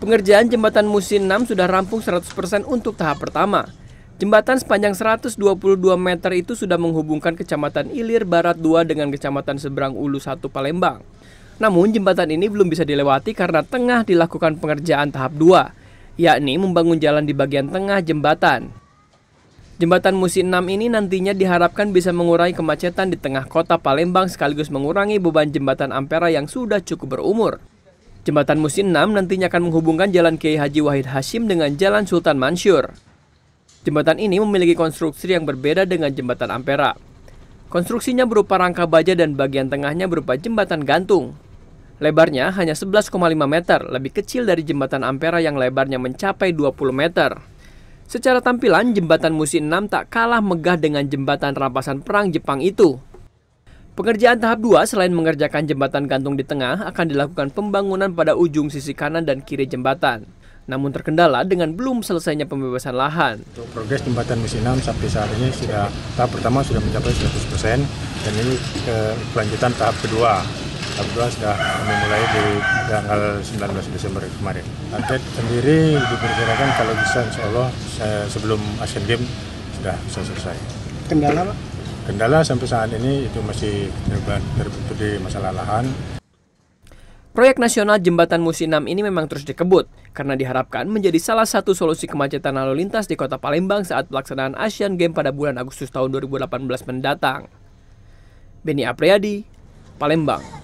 Pengerjaan jembatan Musin 6 sudah rampung 100% untuk tahap pertama. Jembatan sepanjang 122 meter itu sudah menghubungkan Kecamatan Ilir Barat 2 dengan Kecamatan Seberang Ulu 1 Palembang. Namun jembatan ini belum bisa dilewati karena tengah dilakukan pengerjaan tahap 2, yakni membangun jalan di bagian tengah jembatan. Jembatan Musin 6 ini nantinya diharapkan bisa mengurangi kemacetan di tengah kota Palembang sekaligus mengurangi beban jembatan Ampera yang sudah cukup berumur. Jembatan Musin 6 nantinya akan menghubungkan Jalan Kiai Haji Wahid Hashim dengan Jalan Sultan Mansur. Jembatan ini memiliki konstruksi yang berbeda dengan jembatan Ampera. Konstruksinya berupa rangka baja dan bagian tengahnya berupa jembatan gantung. Lebarnya hanya 11,5 meter, lebih kecil dari jembatan Ampera yang lebarnya mencapai 20 meter. Secara tampilan, jembatan Musin 6 tak kalah megah dengan jembatan rampasan perang Jepang itu. Pengerjaan tahap 2 selain mengerjakan jembatan gantung di tengah akan dilakukan pembangunan pada ujung sisi kanan dan kiri jembatan. Namun terkendala dengan belum selesainya pembebasan lahan. Untuk progres jembatan Musinam sampai saat ini sudah tahap pertama sudah mencapai 100% dan ini ke eh, kelanjutan tahap kedua. Tahap kedua sudah memulai di tanggal 19 Desember kemarin. Target sendiri diperkirakan kalau bisa insya Allah eh, sebelum Asian Games sudah bisa selesai. Kendala Pak? Kendala sampai saat ini itu masih terbentuk di masalah lahan. Proyek nasional Jembatan Musinam ini memang terus dikebut karena diharapkan menjadi salah satu solusi kemacetan lalu lintas di kota Palembang saat pelaksanaan Asian Games pada bulan Agustus tahun 2018 mendatang. Beni Apriyadi, Palembang.